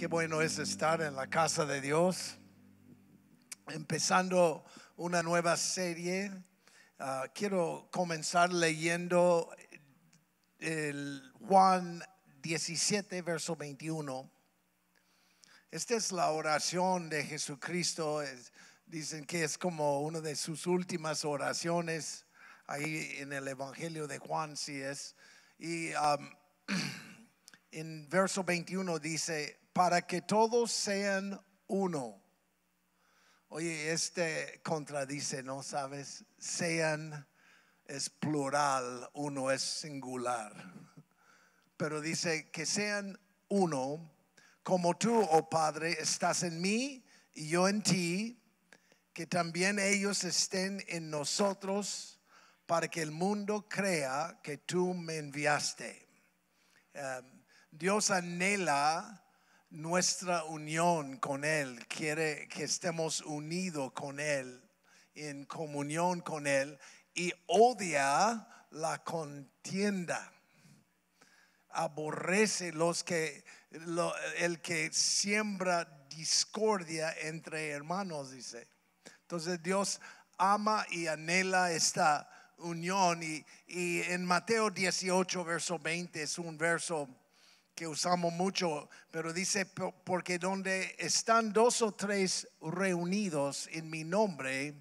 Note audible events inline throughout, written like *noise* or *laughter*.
Qué bueno es estar en la casa de Dios, empezando una nueva serie. Ah, quiero comenzar leyendo el Juan 17, verso 21. Esta es la oración de Jesucristo. dicen que es como una de sus últimas oraciones ahí en el Evangelio de Juan, si es. Y *clears throat* en verso 21 dice, para que todos sean uno. Oye, este contradice, ¿no sabes? Sean es plural, uno es singular. Pero dice que sean uno, como tú, oh Padre, estás en mí y yo en ti, que también ellos estén en nosotros para que el mundo crea que tú me enviaste. Em, Dios anhela nuestra unión con Él, quiere que estemos unidos con Él, en comunión con Él, y odia la contienda. Aborrece los que, el que siembra discordia entre hermanos, dice. Entonces Dios ama y anhela esta unión. Y, y en Mateo 18, verso 20 es un verso que usamos mucho, pero dice, porque donde están dos o tres reunidos en mi nombre,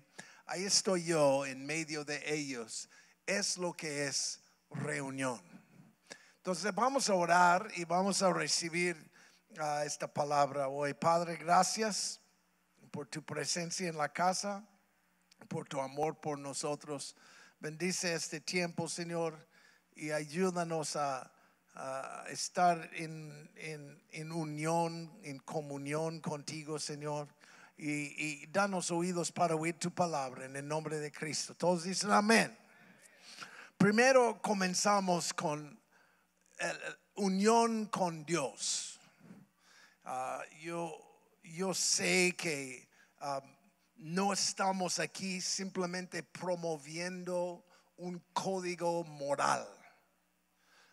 ahí estoy yo en medio de ellos. Es lo que es reunión. Entonces vamos a orar y vamos a recibir a ah, esta palabra hoy. Padre, gracias por tu presencia en la casa, por tu amor por nosotros. Bendice este tiempo, Señor, y ayúdanos a Ah, estar en, unión, en comunión contigo, Señor. Y, danos oídos para oír tu palabra en el nombre de Cristo. Todos dicen amén. Primero comenzamos con eh, eh, unión con Dios. Ah, yo, yo sé que ah, no estamos aquí simplemente promoviendo un código moral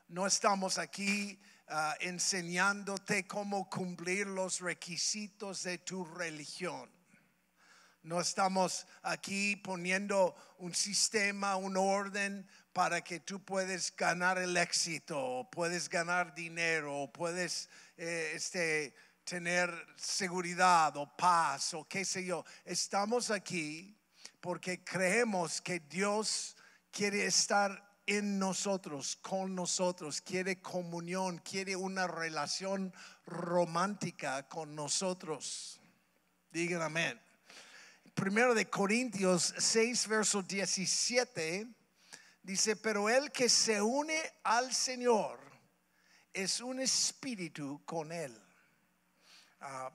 no estamos aquí ah, enseñándote cómo cumplir los requisitos de tu religión. No estamos aquí poniendo un sistema, un orden para que tú puedes ganar el éxito, o puedes ganar dinero, o puedes eh, este, tener seguridad o paz o qué sé yo. Estamos aquí porque creemos que Dios quiere estar en nosotros, con nosotros, quiere comunión, quiere una relación romántica con nosotros. Digan amén. Primero de Corintios 6, verso 17, dice, pero el que se une al Señor es un espíritu con Él. Ah,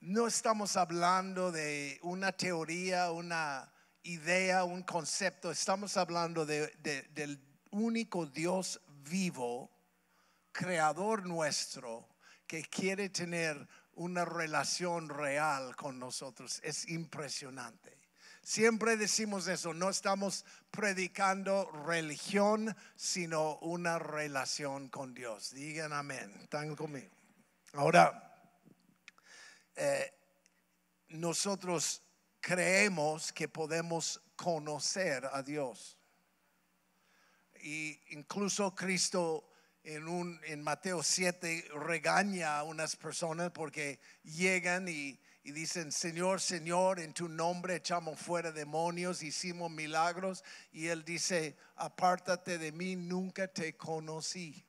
no estamos hablando de una teoría, una idea, un concepto. Estamos hablando del único Dios vivo, creador nuestro, que quiere tener una relación real con nosotros. Es impresionante. Siempre decimos eso, no estamos predicando religión, sino una relación con Dios. Digan amén, conmigo. Ahora, eh, nosotros creemos que podemos conocer a Dios. Y incluso Cristo en, un, en Mateo 7 regaña a unas personas porque llegan y, y dicen, Señor, Señor, en tu nombre echamos fuera demonios, hicimos milagros. Y Él dice, apártate de mí, nunca te conocí.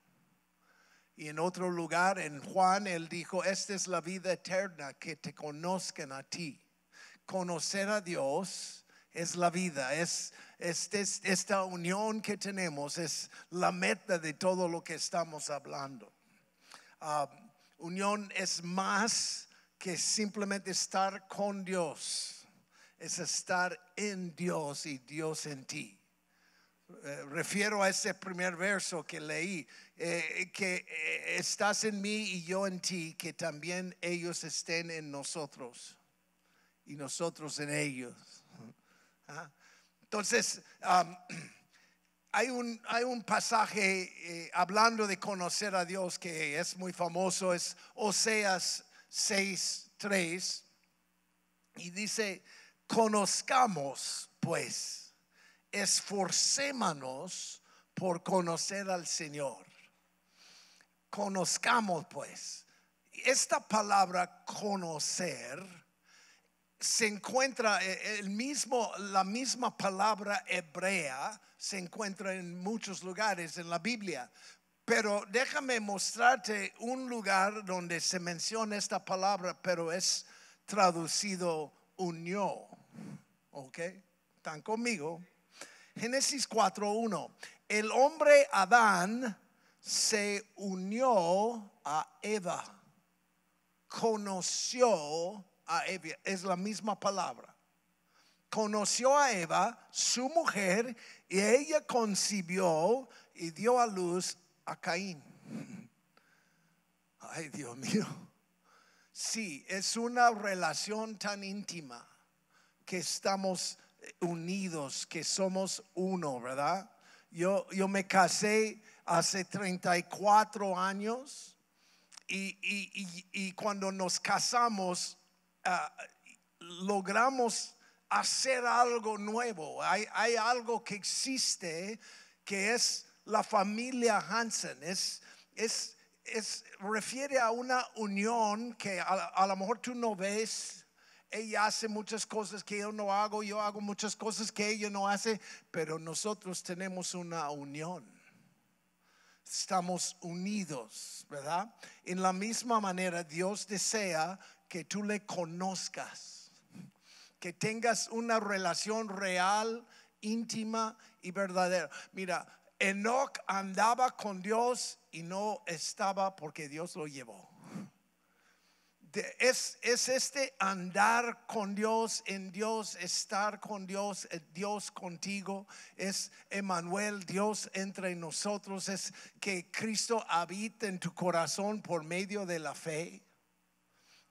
Y en otro lugar, en Juan, Él dijo, esta es la vida eterna, que te conozcan a ti conocer a Dios es la vida, es, este, esta unión que tenemos, es la meta de todo lo que estamos hablando. Ah, unión es más que simplemente estar con Dios, es estar en Dios y Dios en ti. Eh, refiero a ese primer verso que leí, eh, que eh, estás en mí y yo en ti, que también ellos estén en nosotros y nosotros en ellos. ¿Ah? Entonces, *clears throat* hay, un, hay un pasaje eh, hablando de conocer a Dios que es muy famoso, es Oseas 6.3, y dice, conozcamos pues, esforcémonos por conocer al Señor. Conozcamos pues. Esta palabra conocer se encuentra eh, el mismo, la misma palabra hebrea, se encuentra en muchos lugares en la Biblia. Pero déjame mostrarte un lugar donde se menciona esta palabra, pero es traducido unió. ¿Ok? ¿Están conmigo? Génesis 4.1. El hombre Adán se unió a Eva, conoció es la misma palabra. Conoció a Eva, su mujer, y ella concibió y dio a luz a Caín. Ay, Dios mío. Sí, es una relación tan íntima que estamos unidos, que somos uno, ¿verdad? Yo, yo me casé hace 34 años y, y cuando nos casamos, Ah, logramos hacer algo nuevo. Hay, hay, algo que existe que es la familia Hansen. Es, es, es refiere a una unión que a, a lo mejor tú no ves. Ella hace muchas cosas que yo no hago, yo hago muchas cosas que ella no hace, pero nosotros tenemos una unión estamos unidos, ¿verdad? En la misma manera, Dios desea que tú le conozcas, que tengas una relación real, íntima y verdadera. Mira, Enoch andaba con Dios y no estaba porque Dios lo llevó. es, es, este andar con Dios, en Dios, estar con Dios, eh, Dios contigo, es Emanuel, Dios entre nosotros, es que Cristo habita en tu corazón por medio de la fe.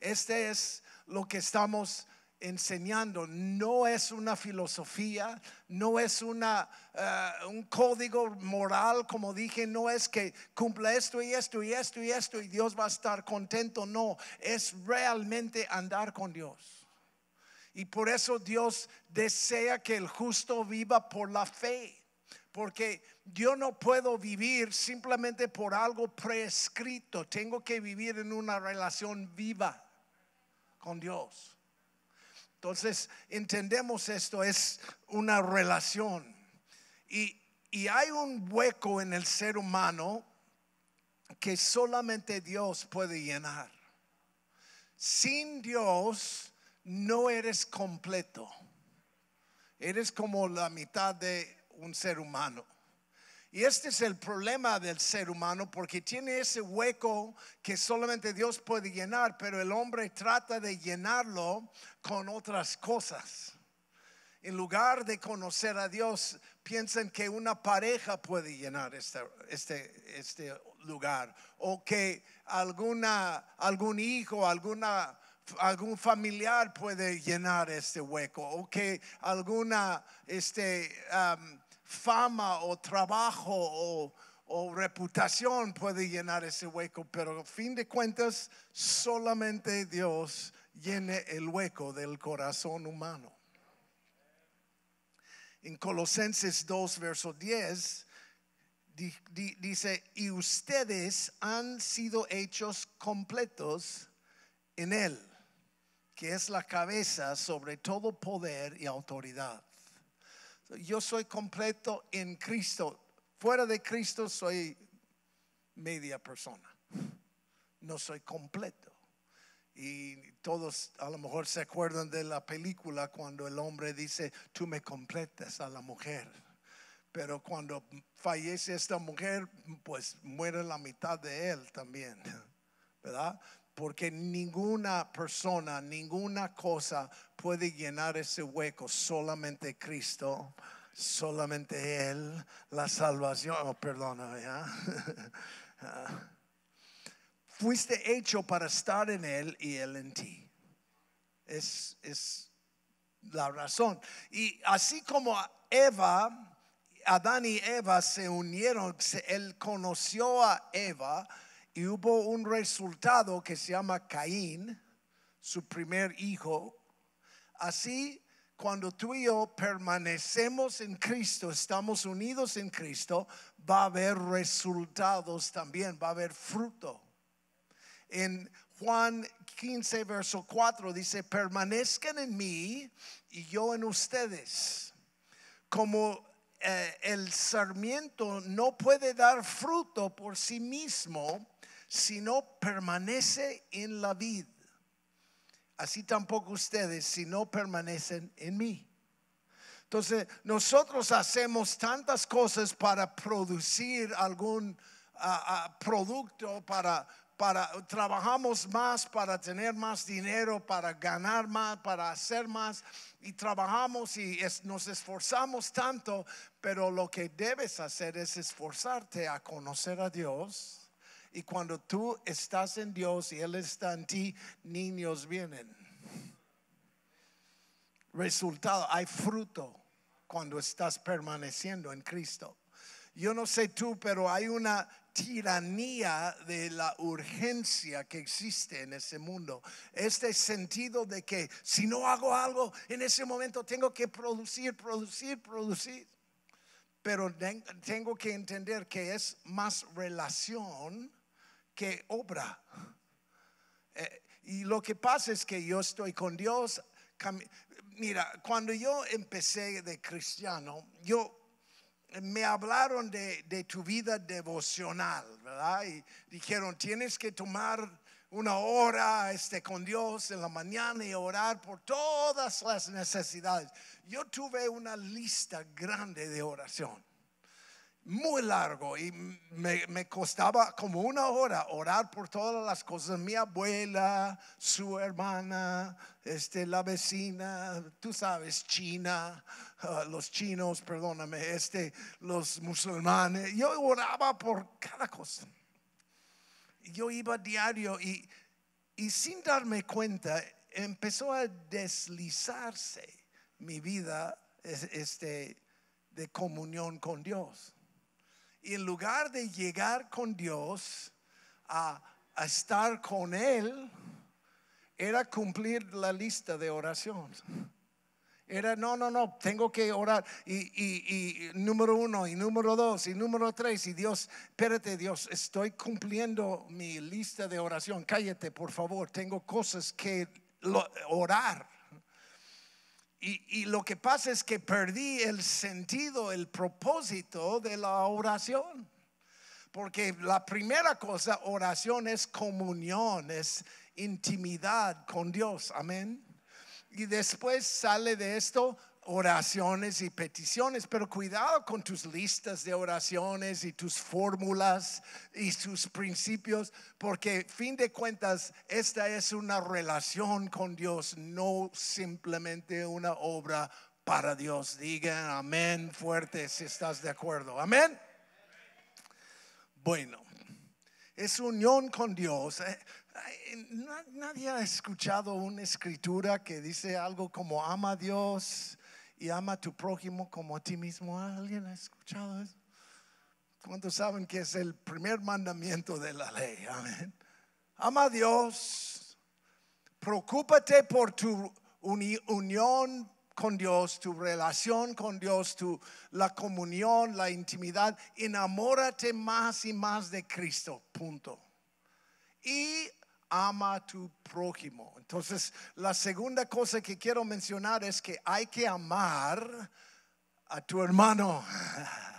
Este es lo que estamos enseñando. No es una filosofía, no es una, eh, un código moral, como dije, no es que cumpla esto y esto y esto y esto y Dios va a estar contento. No, es realmente andar con Dios. Y por eso Dios desea que el justo viva por la fe. Porque yo no puedo vivir simplemente por algo prescrito. Tengo que vivir en una relación viva Dios. Entonces, entendemos esto, es una relación. y, hay un hueco en el ser humano que solamente Dios puede llenar. Sin Dios no eres completo. Eres como la mitad de un ser humano. Y este es el problema del ser humano porque tiene ese hueco que solamente Dios puede llenar, pero el hombre trata de llenarlo con otras cosas. En lugar de conocer a Dios, piensan que una pareja puede llenar este, este, este lugar o que alguna, algún hijo, alguna algún familiar puede llenar este hueco o que alguna este, fama o trabajo o, reputación puede llenar ese hueco, pero a fin de cuentas solamente Dios llena el hueco del corazón humano. En Colosenses 2, verso 10, dice, y ustedes han sido hechos completos en Él, que es la cabeza sobre todo poder y autoridad yo soy completo en Cristo. Fuera de Cristo soy media persona. No soy completo. Y todos a lo mejor se acuerdan de la película cuando el hombre dice, tú me completas a la mujer. Pero cuando fallece esta mujer, pues muere la mitad de él también. *laughs* ¿Verdad? porque ninguna persona, ninguna cosa puede llenar ese hueco, solamente Cristo, solamente Él, la salvación, oh, perdóname. *laughs* Ah. Fuiste hecho para estar en Él y Él en ti. Es, es la razón. Y así como Eva, Adán y Eva se unieron, él conoció a Eva, hubo un resultado que se llama Caín, su primer hijo. Así, cuando tú y yo permanecemos en Cristo, estamos unidos en Cristo, va a haber resultados también, va a haber fruto. En Juan 15, verso 4 dice, permanezcan en mí y yo en ustedes. Como eh, el sarmiento no puede dar fruto por sí mismo, si no permanece en la vida, Así tampoco ustedes si no permanecen en mí. Entonces, nosotros hacemos tantas cosas para producir algún ah, ah, producto, para, para, trabajamos más para tener más dinero, para ganar más, para hacer más, y trabajamos y nos esforzamos tanto, pero lo que debes hacer es esforzarte a conocer a Dios y cuando tú estás en Dios y Él está en ti, niños vienen. Resultado, hay fruto cuando estás permaneciendo en Cristo. Yo no sé tú, pero hay una tiranía de la urgencia que existe en ese mundo. Este sentido de que si no hago algo en ese momento tengo que producir, producir, producir. Pero tengo que entender que es más relación que obra. Eh, y lo que pasa es que yo estoy con Dios. Mira, cuando yo empecé de cristiano, yo me hablaron de, tu vida devocional, Y dijeron, tienes que tomar una hora este, con Dios en la mañana y orar por todas las necesidades. Yo tuve una lista grande de oración muy largo y me, costaba como una hora orar por todas las cosas. Mi abuela, su hermana, este, la vecina, tú sabes, China, ah, los chinos, perdóname, este, los musulmanes. Yo oraba por cada cosa. Yo iba diario y, sin darme cuenta empezó a deslizarse mi vida este, de comunión con Dios y en lugar de llegar con Dios a, estar con Él, era cumplir la lista de oración. Era, no, no, no, tengo que orar. Y, número uno, y número dos, y número tres. Y Dios, espérate, Dios, estoy cumpliendo mi lista de oración. Cállate, por favor, tengo cosas que orar. Y, lo que pasa es que perdí el sentido, el propósito de la oración. Porque la primera cosa, oración es comunión, es intimidad con Dios. Amén. Y después sale de esto oraciones y peticiones, pero cuidado con tus listas de oraciones y tus fórmulas y sus principios, porque fin de cuentas esta es una relación con Dios, no simplemente una obra para Dios. Digan amén fuerte si estás de acuerdo. Amén. Bueno, es unión con Dios. Eh, eh, nadie ha escuchado una escritura que dice algo como ama a Dios y ama a tu prójimo como a ti mismo. Ah, ¿Alguien ha escuchado eso? ¿Cuántos saben que es el primer mandamiento de la ley? Amén. Ama a Dios. Preocúpate por tu unión con Dios, tu relación con Dios, tu, la comunión, la intimidad. Enamórate más y más de Cristo. Punto. Y ama a tu prójimo. Entonces, la segunda cosa que quiero mencionar es que hay que amar a tu hermano. *laughs*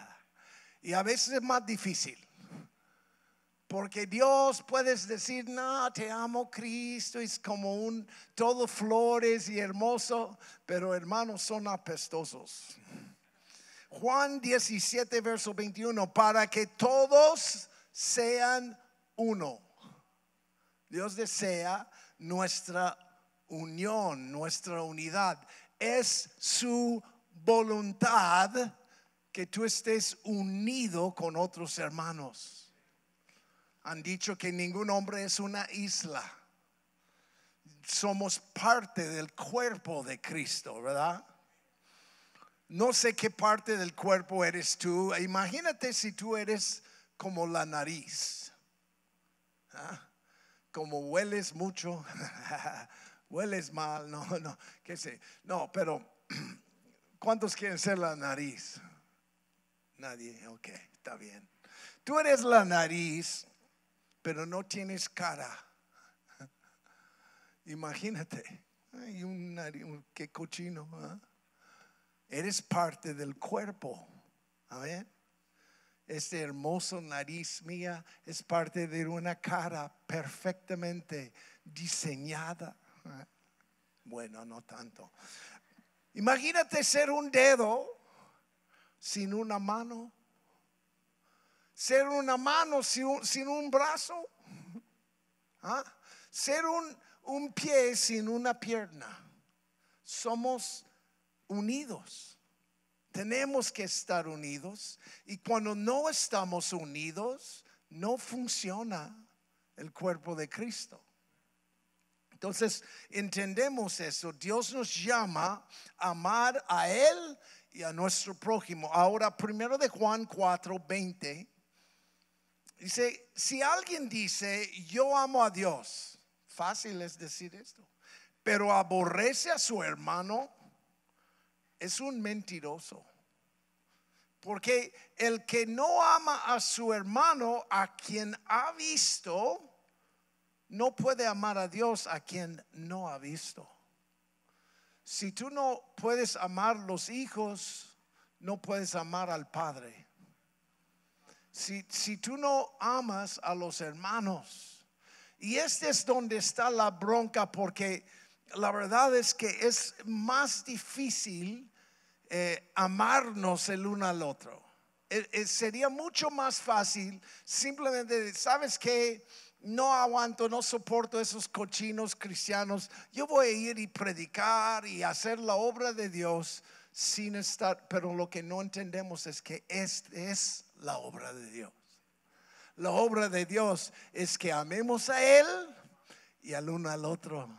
Y a veces es más difícil. Porque Dios puedes decir, no, te amo Cristo, es como un, todo flores y hermoso, pero hermanos son apestosos. Juan 17, verso 21, para que todos sean uno Dios desea nuestra unión, nuestra unidad. Es su voluntad que tú estés unido con otros hermanos. Han dicho que ningún hombre es una isla. Somos parte del cuerpo de Cristo, ¿verdad? No sé qué parte del cuerpo eres tú. Imagínate si tú eres como la nariz. ¿Ah? como hueles mucho, *laughs* hueles mal, no, no, qué sé. No, pero *clears throat* ¿cuántos quieren ser la nariz? Nadie, ok, está bien. Tú eres la nariz, pero no tienes cara. *laughs* Imagínate, hay un nariz, qué cochino. ¿ah? Eres parte del cuerpo. ¿ah, ver este hermoso nariz mía es parte de una cara perfectamente diseñada. Bueno, no tanto. Imagínate ser un dedo sin una mano, ser una mano sin, un brazo, ¿ah? ser un pie sin una pierna. Somos unidos tenemos que estar unidos y cuando no estamos unidos, no funciona el cuerpo de Cristo. Entonces, entendemos eso. Dios nos llama a amar a Él y a nuestro prójimo. Ahora, primero de Juan 4, 20, dice, si alguien dice, yo amo a Dios, fácil es decir esto, pero aborrece a su hermano, es un mentiroso. Porque el que no ama a su hermano a quien ha visto, no puede amar a Dios a quien no ha visto. Si tú no puedes amar los hijos, no puedes amar al Padre. Si, si tú no amas a los hermanos, y este es donde está la bronca porque la verdad es que es más difícil eh, amarnos el uno al otro. Eh, eh, sería mucho más fácil simplemente, ¿sabes qué? No aguanto, no soporto esos cochinos cristianos. Yo voy a ir y predicar y hacer la obra de Dios sin estar, pero lo que no entendemos es que esta es la obra de Dios. La obra de Dios es que amemos a Él y al uno al otro.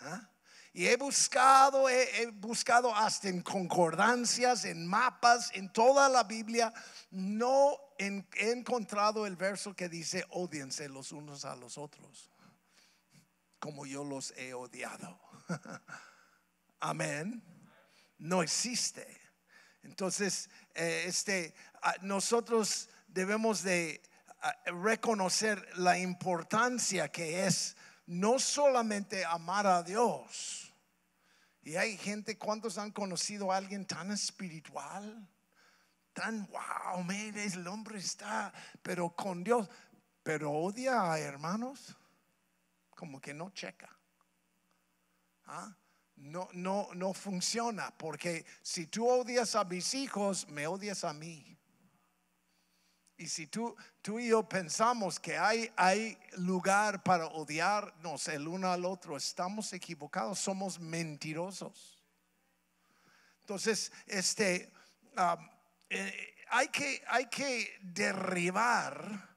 ¿Ah? Y he buscado, he, buscado hasta en concordancias, en mapas, en toda la Biblia, no he encontrado el verso que dice, odiense los unos a los otros, como yo los he odiado. *laughs* Amén. No existe. Entonces, eh, este, ah, nosotros debemos de ah, reconocer la importancia que es no solamente amar a Dios. Y hay gente, ¿cuántos han conocido a alguien tan espiritual? Tan, wow, mire, el hombre está, pero con Dios, pero odia a hermanos, como que no checa. ¿Ah? No, no, no funciona, porque si tú odias a mis hijos, me odias a mí. Y si tú, tú y yo pensamos que hay, hay lugar para odiarnos el uno al otro, estamos equivocados, somos mentirosos. Entonces, este, eh, hay, que, hay que derribar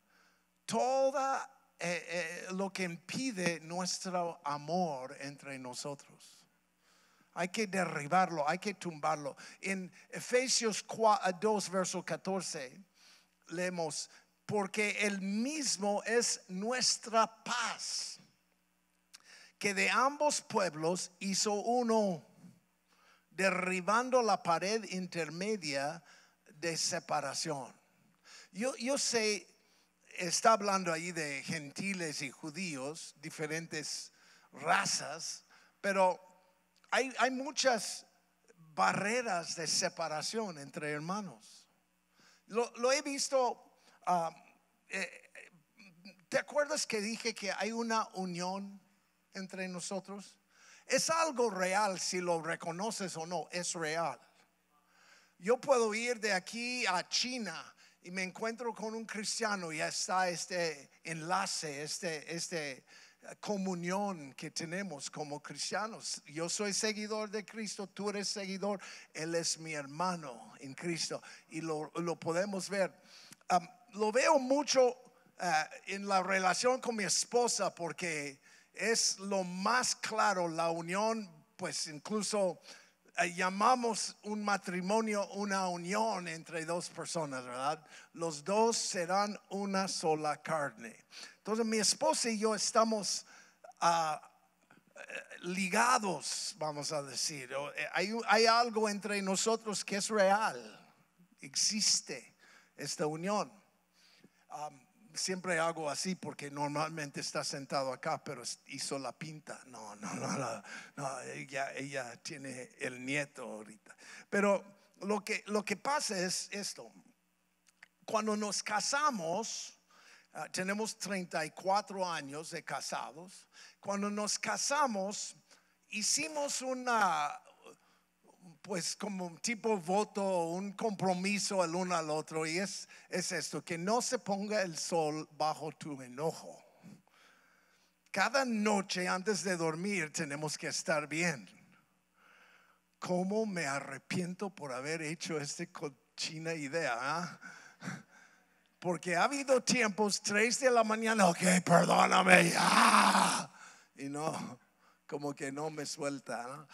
todo eh, eh, lo que impide nuestro amor entre nosotros. Hay que derribarlo, hay que tumbarlo. En Efesios 2, verso 14 leemos, porque el mismo es nuestra paz, que de ambos pueblos hizo uno, derribando la pared intermedia de separación. Yo, sé, está hablando ahí de gentiles y judíos, diferentes razas, pero hay muchas barreras de separación entre hermanos. Lo, he visto, ah, eh, ¿te acuerdas que dije que hay una unión entre nosotros? Es algo real, si lo reconoces o no, es real. Yo puedo ir de aquí a China y me encuentro con un cristiano y ya está este enlace, este, este, comunión que tenemos como cristianos. Yo soy seguidor de Cristo, tú eres seguidor, Él es mi hermano en Cristo y lo, podemos ver. lo veo mucho ah, en la relación con mi esposa porque es lo más claro, la unión, pues incluso ah, llamamos un matrimonio una unión entre dos personas, ¿verdad? Los dos serán una sola carne. Entonces mi esposa y yo estamos ah, ligados, vamos a decir. Eh, hay, algo entre nosotros que es real. Existe esta unión. siempre hago así porque normalmente está sentado acá, pero hizo la pinta. No, no, no, no, ella, ella, tiene el nieto ahorita. Pero lo que, lo que pasa es esto. Cuando nos casamos, Ah, tenemos 34 años de casados. Cuando nos casamos, hicimos una, pues como un tipo voto, un compromiso el uno al otro, y es, es esto, que no se ponga el sol bajo tu enojo. Cada noche antes de dormir tenemos que estar bien. ¿Cómo me arrepiento por haber hecho esta cochina idea? Ah? Porque ha habido tiempos, Tres de la mañana, ok, perdóname, y no, como que no me suelta.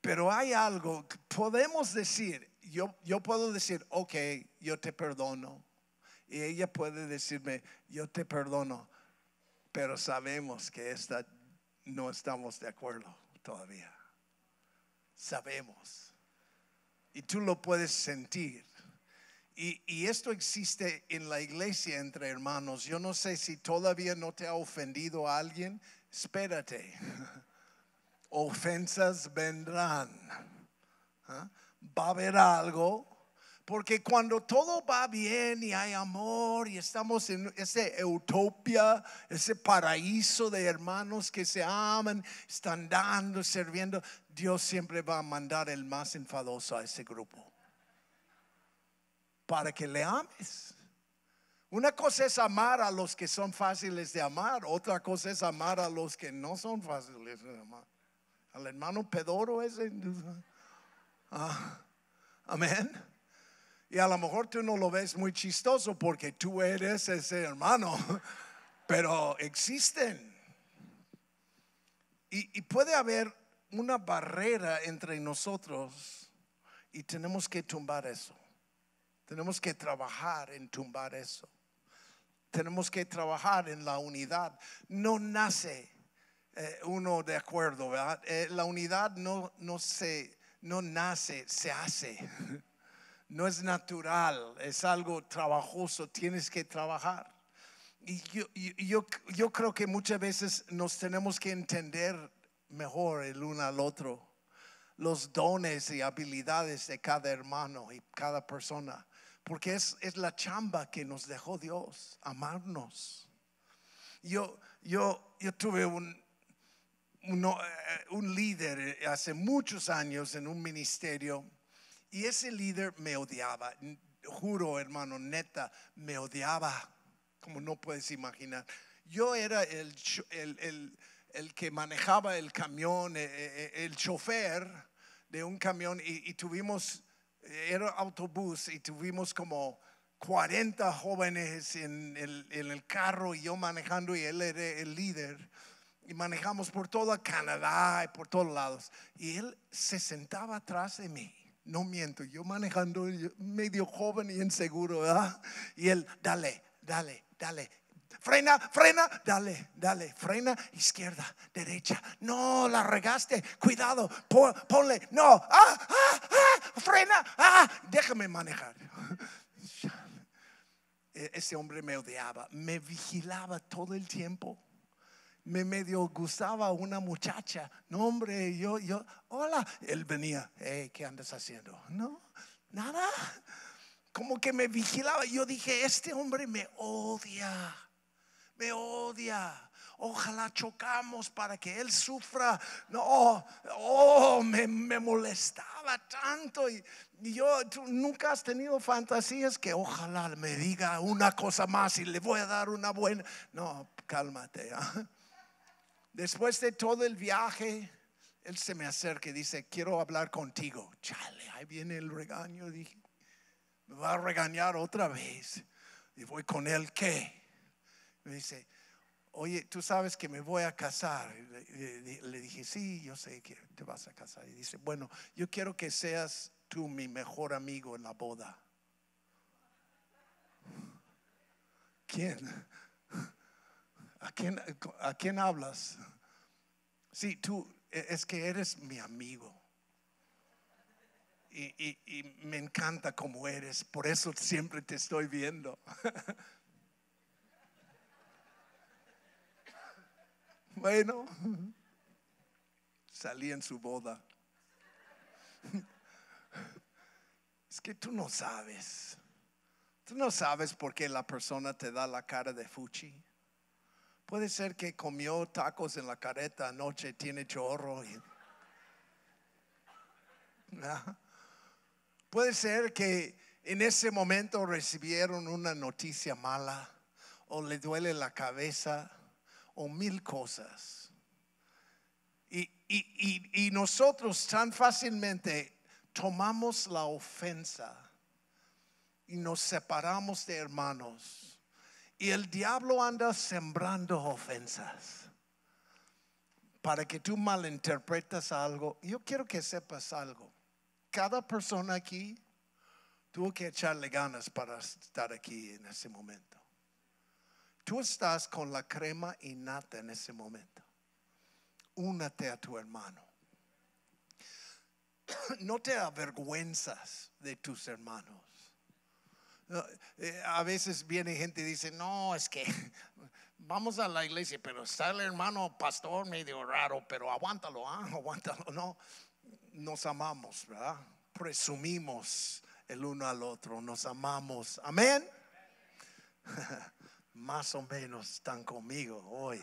Pero hay algo, podemos decir, yo, yo puedo decir, ok, yo te perdono. Y ella puede decirme, yo te perdono, pero sabemos que esta, no estamos de acuerdo todavía. Sabemos. Y tú lo puedes sentir. Y, esto existe en la iglesia entre hermanos. Yo no sé si todavía no te ha ofendido a alguien. Espérate. *laughs* Ofensas vendrán. ¿Ah? Va a haber algo. Porque cuando todo va bien y hay amor y estamos en esa utopía, ese paraíso de hermanos que se aman, están dando, sirviendo, Dios siempre va a mandar el más enfadoso a ese grupo para que le ames. Una cosa es amar a los que son fáciles de amar, otra cosa es amar a los que no son fáciles de amar. Al hermano Pedoro ese. Ah, amén. Y a lo mejor tú no lo ves muy chistoso porque tú eres ese hermano, *laughs* pero existen. y puede haber una barrera entre nosotros y tenemos que tumbar eso. Tenemos que trabajar en tumbar eso. Tenemos que trabajar en la unidad. No nace eh, uno de acuerdo, ¿verdad? Eh, la unidad no, se, no nace, se hace. *laughs* No es natural, es algo trabajoso, tienes que trabajar. Y yo creo que muchas veces nos tenemos que entender mejor el uno al otro los dones y habilidades de cada hermano y cada persona. Porque es, es la chamba que nos dejó Dios, amarnos. Yo, yo, yo tuve un, un eh, líder eh, hace muchos años en un ministerio y ese líder me odiaba. Juro, hermano, neta, me odiaba, como no puedes imaginar. Yo era el, el, que manejaba el camión, eh, el, chofer de un camión y, y tuvimos era autobús y tuvimos como 40 jóvenes en el, en el carro y yo manejando y él era el líder. Y manejamos por toda Canadá y por todos lados. Y él se sentaba atrás de mí no miento, yo manejando medio joven y inseguro, ¿verdad? Y él, dale, dale, dale. Frena, frena, dale, dale, frena, izquierda, derecha. No, la regaste, cuidado, ponle, no, ah, ah, ah, frena, ah, déjame manejar. *laughs* E-, ese hombre me odiaba, me vigilaba todo el tiempo me medio gustaba una muchacha. No, hombre, yo, yo, hola. Él venía, hey, ¿qué andas haciendo? No, nada. Como que me vigilaba. Yo dije, este hombre me odia me odia. Ojalá chocamos para que él sufra. No, oh, me, molestaba tanto. Y, yo, tú nunca has tenido fantasías que ojalá me diga una cosa más y le voy a dar una buena. No, cálmate. ¿ah? Después de todo el viaje, él se me acerca y dice, quiero hablar contigo. Chale, ahí viene el regaño. Dije, me va a regañar otra vez. Y voy con él, ¿qué? Me dice, oye, tú sabes que me voy a casar. Le, dije, sí, yo sé que te vas a casar. Y dice, bueno, yo quiero que seas tú mi mejor amigo en la boda. ¿Quién? ¿A quién, a quién hablas? Sí, tú, e, es que eres mi amigo. Y, y, y me encanta como eres, por eso siempre te estoy viendo. *laughs* Bueno, salí en su boda. Es que tú no sabes. Tú no sabes por qué la persona te da la cara de fuchi. Puede ser que comió tacos en la careta anoche, tiene chorro. Ah. Puede ser que en ese momento recibieron una noticia mala o le duele la cabeza o mil cosas. Y, nosotros tan fácilmente tomamos la ofensa y nos separamos de hermanos. Y el diablo anda sembrando ofensas para que tú malinterpretas algo. Yo quiero que sepas algo. Cada persona aquí tuvo que echarle ganas para estar aquí en ese momento. Tú estás con la crema innata en ese momento. Únate a tu hermano. *coughs* No te avergüenzas de tus hermanos. Eh, a veces viene gente y dice, no, es que *laughs* vamos a la iglesia, pero está el hermano pastor medio raro, pero aguántalo, ¿ah? *laughs* aguántalo. No, nos amamos, ¿verdad? Presumimos el uno al otro, nos amamos. Amén. *laughs* más o menos están conmigo hoy.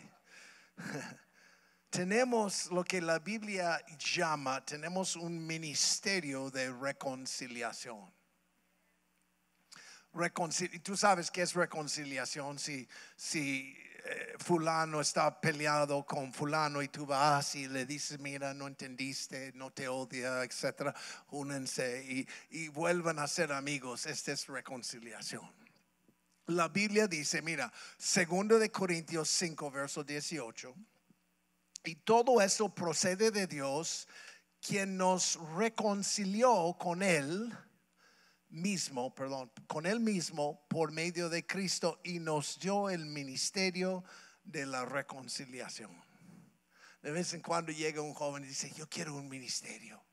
*laughs* tenemos lo que la Biblia llama, tenemos un ministerio de reconciliación. Tú sabes qué es reconciliación si, eh, fulano está peleado con fulano y tú vas y le dices, mira, no entendiste, no te odia, etc. Únense y, y vuelvan a ser amigos. Esta es reconciliación. La Biblia dice, mira, segundo de Corintios 5, verso 18, y todo eso procede de Dios, quien nos reconcilió con Él mismo, perdón, con Él mismo por medio de Cristo y nos dio el ministerio de la reconciliación. De vez en cuando llega un joven y dice, yo quiero un ministerio,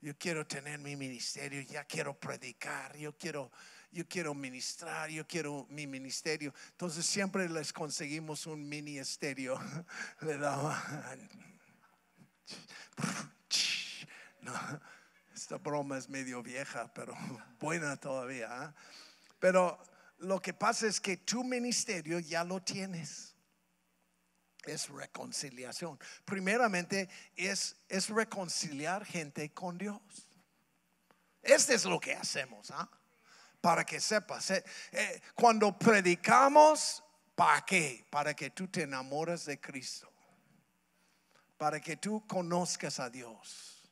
yo quiero tener mi ministerio, ya quiero predicar, yo quiero yo quiero ministrar, yo quiero mi ministerio. Entonces siempre les conseguimos un ministerio. *laughs* Le daba esta broma es medio vieja, pero *laughs* buena todavía. ¿eh? Pero lo que pasa es que tu ministerio ya lo tienes. Es reconciliación. Primeramente es, es reconciliar gente con Dios. Este es lo que hacemos. ¿ah? para que sepas. Eh, eh, cuando predicamos, ¿para qué? Para que tú te enamores de Cristo. Para que tú conozcas a Dios.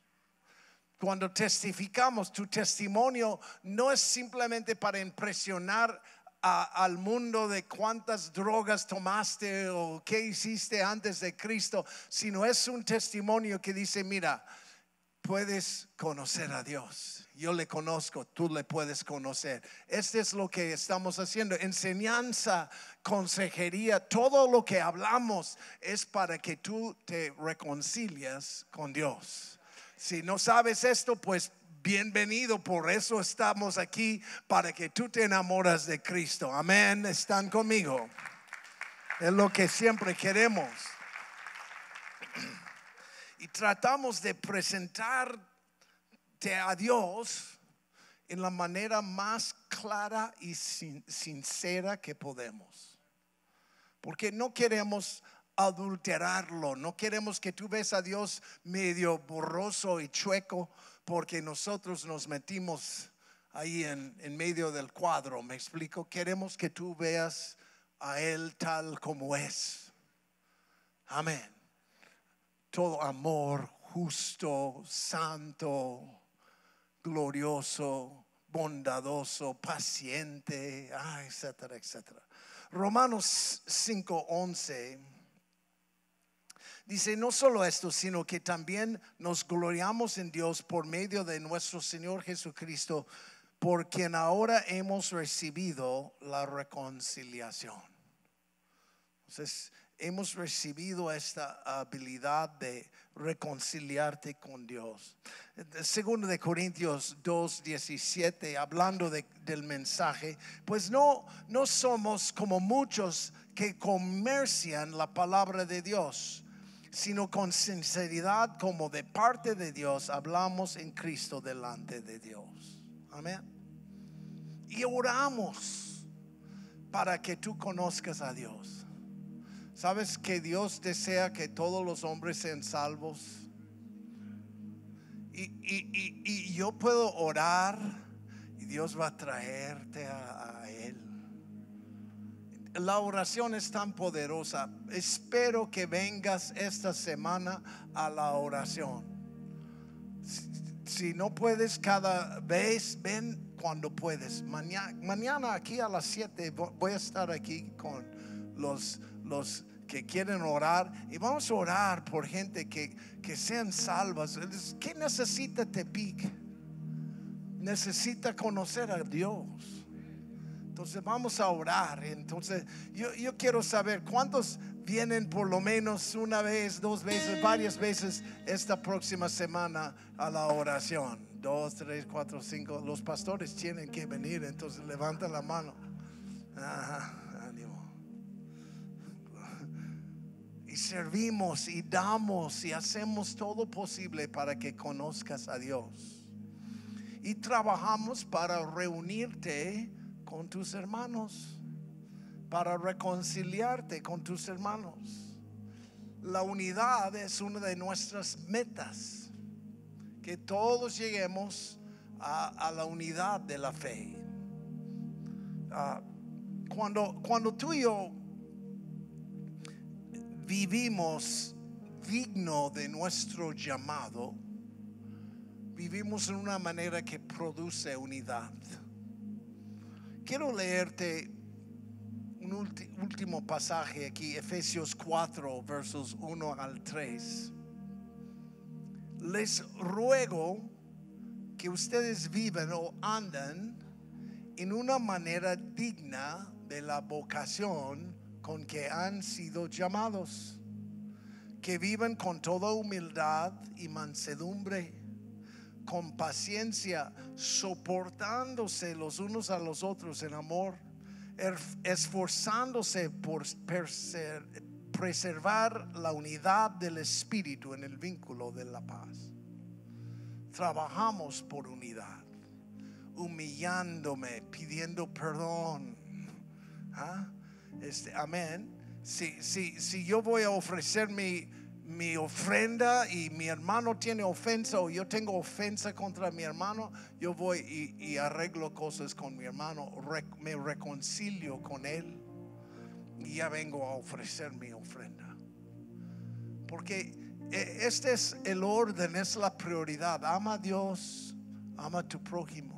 Cuando testificamos, tu testimonio no es simplemente para impresionar al mundo de cuántas drogas tomaste o qué hiciste antes de Cristo, sino es un testimonio que dice, mira, puedes conocer a Dios yo le conozco, tú le puedes conocer. Este es lo que estamos haciendo. Enseñanza, consejería, todo lo que hablamos es para que tú te reconcilias con Dios. Si no sabes esto, pues bienvenido. Por eso estamos aquí, para que tú te enamoras de Cristo. Amén. Están conmigo. Es lo que siempre queremos. *clears throat* Y tratamos de presentar a Dios en la manera más clara y sincera que podemos. Porque no queremos adulterarlo, no queremos que tú ves a Dios medio borroso y chueco porque nosotros nos metimos ahí en medio del cuadro, me explico, queremos que tú veas a Él tal como es. Amén. Todo amor justo, santo, glorioso, bondadoso, paciente, ah, etcétera, etcétera. Romanos 5:11 dice, no solo esto, sino que también nos gloriamos en Dios por medio de nuestro Señor Jesucristo, por quien ahora hemos recibido la reconciliación. Entonces, hemos recibido esta habilidad de reconciliarte con Dios. Segundo de Corintios 2.17 hablando del mensaje, pues no, no somos como muchos que comercian la palabra de Dios, sino con sinceridad como de parte de Dios hablamos en Cristo delante de Dios. Amén. Y oramos para que tú conozcas a Dios ¿Sabes que Dios desea que todos los hombres sean salvos? Y, yo puedo orar y Dios va a traerte a, Él. La oración es tan poderosa. Espero que vengas esta semana a la oración. Si, no puedes cada vez, ven cuando puedes. Mañana, mañana aquí a las 7 voy a estar aquí con los, los que quieren orar y vamos a orar por gente que, que sean salvas. ¿Qué necesita Tepic? Este necesita conocer a Dios. Entonces vamos a orar. Entonces yo, yo quiero saber cuántos vienen por lo menos una vez, dos veces, varias veces esta próxima semana a la oración. Dos, tres, cuatro, cinco. Los pastores tienen que venir, entonces levanta la mano. Ajá. y servimos y damos y hacemos todo posible para que conozcas a Dios. Y trabajamos para reunirte con tus hermanos, para reconciliarte con tus hermanos. La unidad es una de nuestras metas, que todos lleguemos a, la unidad de la fe. Ah, cuando, cuando tú y yo vivimos digno de nuestro llamado, vivimos en una manera que produce unidad. Quiero leerte un último pasaje aquí, Efesios 4, versos 1 al 3. Les ruego que ustedes vivan o andan en una manera digna de la vocación con que han sido llamados, que viven con toda humildad y mansedumbre, con paciencia, soportándose los unos a los otros en amor, er, esforzándose por preservar la unidad del Espíritu en el vínculo de la paz. Trabajamos por unidad, humillándome, pidiendo perdón. ¿Ah? Este, amén. Si, si, si yo voy a ofrecer mi, ofrenda y mi hermano tiene ofensa o yo tengo ofensa contra mi hermano, yo voy y, arreglo cosas con mi hermano, me reconcilio con él y ya vengo a ofrecer mi ofrenda. Porque e, este es el orden, es la prioridad. Ama a Dios, ama a tu prójimo.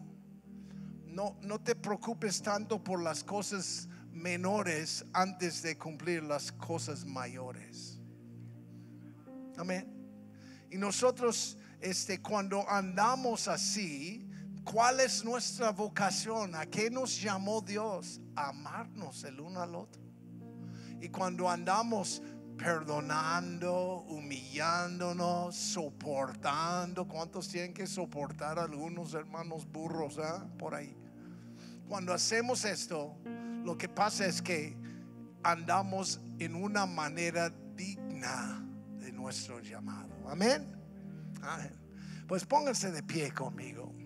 No, no te preocupes tanto por las cosas menores antes de cumplir las cosas mayores. Amén. Y nosotros, este, cuando andamos así, ¿cuál es nuestra vocación? ¿A qué nos llamó Dios? amarnos el uno al otro. Y cuando andamos perdonando, humillándonos, soportando, ¿cuántos tienen que soportar algunos hermanos burros ah? por ahí? Cuando hacemos esto, lo que pasa es que andamos en una manera digna de nuestro llamado. Amén. Pues pónganse de pie conmigo.